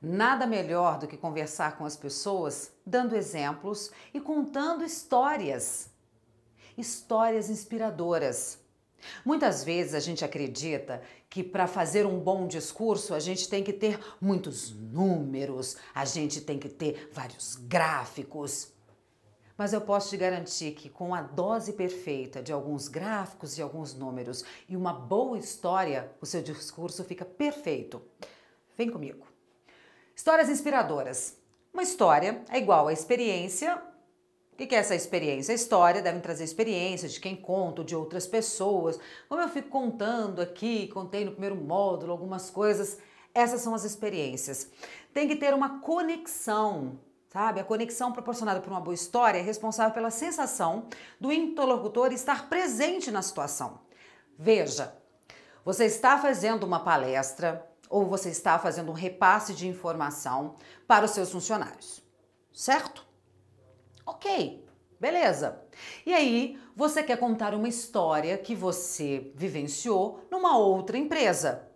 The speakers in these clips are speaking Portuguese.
Nada melhor do que conversar com as pessoas, dando exemplos e contando histórias. Histórias inspiradoras. Muitas vezes a gente acredita que para fazer um bom discurso a gente tem que ter muitos números, a gente tem que ter vários gráficos. Mas eu posso te garantir que com a dose perfeita de alguns gráficos e alguns números e uma boa história, o seu discurso fica perfeito. Vem comigo. Histórias inspiradoras. Uma história é igual a experiência. O que é essa experiência? A história deve trazer experiências de quem conta, de outras pessoas. Como eu fico contando aqui, contei no primeiro módulo algumas coisas. Essas são as experiências. Tem que ter uma conexão, sabe? A conexão proporcionada por uma boa história é responsável pela sensação do interlocutor estar presente na situação. Veja, você está fazendo uma palestra, ou você está fazendo um repasse de informação para os seus funcionários, certo? Ok, beleza. E aí, você quer contar uma história que você vivenciou numa outra empresa.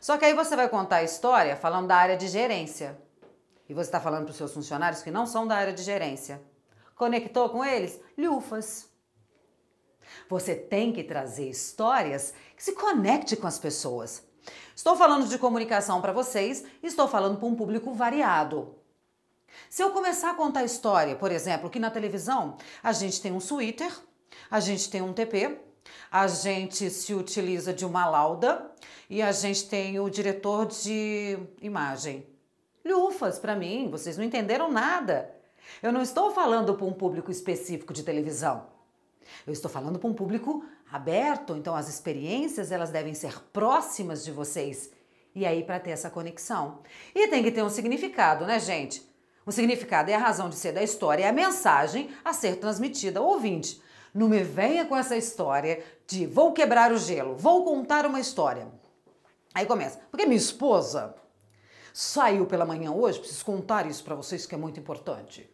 Só que aí você vai contar a história falando da área de gerência. E você está falando para os seus funcionários que não são da área de gerência. Conectou com eles? Lufas. Você tem que trazer histórias que se conecte com as pessoas Estou falando de comunicação para vocês, estou falando para um público variado. Se eu começar a contar a história, por exemplo, que na televisão a gente tem um suíter, a gente tem um TP, a gente se utiliza de uma lauda e a gente tem o diretor de imagem. Lufas, para mim, vocês não entenderam nada. Eu não estou falando para um público específico de televisão. Eu estou falando para um público aberto, então as experiências elas devem ser próximas de vocês. E aí para ter essa conexão. E tem que ter um significado, né, gente? O significado é a razão de ser da história, é a mensagem a ser transmitida ao ouvinte. Não me venha com essa história de vou quebrar o gelo, vou contar uma história. Aí começa, porque minha esposa saiu pela manhã hoje, preciso contar isso para vocês que é muito importante.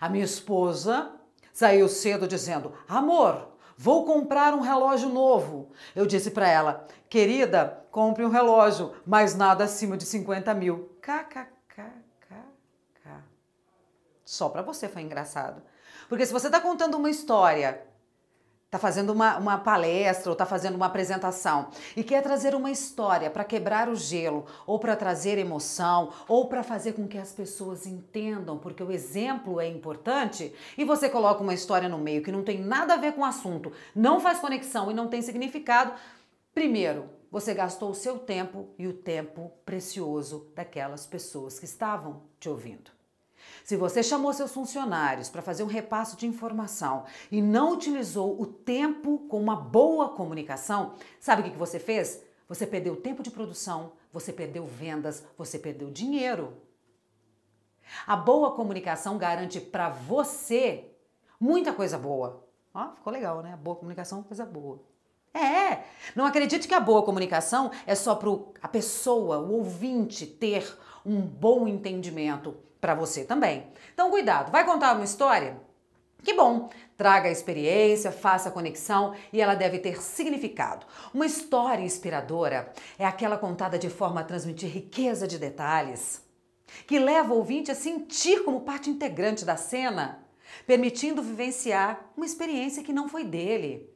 A minha esposa Saiu cedo dizendo: Amor, vou comprar um relógio novo. Eu disse para ela: Querida, compre um relógio, mas nada acima de 50 mil. KKKKK. Só para você foi engraçado. Porque se você está contando uma história está fazendo uma, uma, palestra ou está fazendo uma apresentação e quer trazer uma história para quebrar o gelo, ou para trazer emoção, ou para fazer com que as pessoas entendam, porque o exemplo é importante, e você coloca uma história no meio que não tem nada a ver com o assunto, não faz conexão e não tem significado, primeiro, você gastou o seu tempo e o tempo precioso daquelas pessoas que estavam te ouvindo. Se você chamou seus funcionários para fazer um repasso de informação e não utilizou o tempo com uma boa comunicação, sabe o que você fez? Você perdeu tempo de produção, você perdeu vendas, você perdeu dinheiro. A boa comunicação garante para você muita coisa boa. Ó, ficou legal, né? Boa comunicação, é coisa boa. É, é, não acredite que a boa comunicação é só para a pessoa, o ouvinte, ter um bom entendimento para você também. Então, cuidado, vai contar uma história? Que bom! Traga a experiência, faça a conexão e ela deve ter significado. Uma história inspiradora é aquela contada de forma a transmitir riqueza de detalhes, que leva o ouvinte a sentir como parte integrante da cena, permitindo vivenciar uma experiência que não foi dele.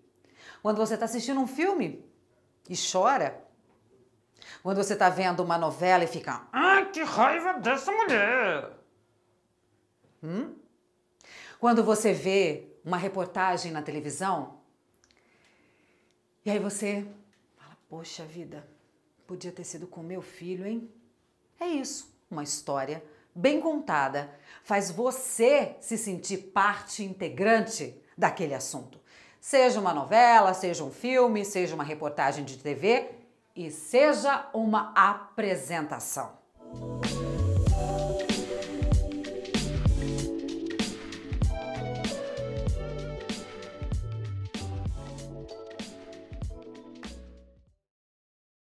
Quando você está assistindo um filme e chora, quando você está vendo uma novela e fica que raiva dessa mulher! Hum? Quando você vê uma reportagem na televisão, e aí você fala, poxa vida, podia ter sido com meu filho, hein? É isso, uma história bem contada faz você se sentir parte integrante daquele assunto. Seja uma novela, seja um filme, seja uma reportagem de TV e seja uma apresentação. Thank you.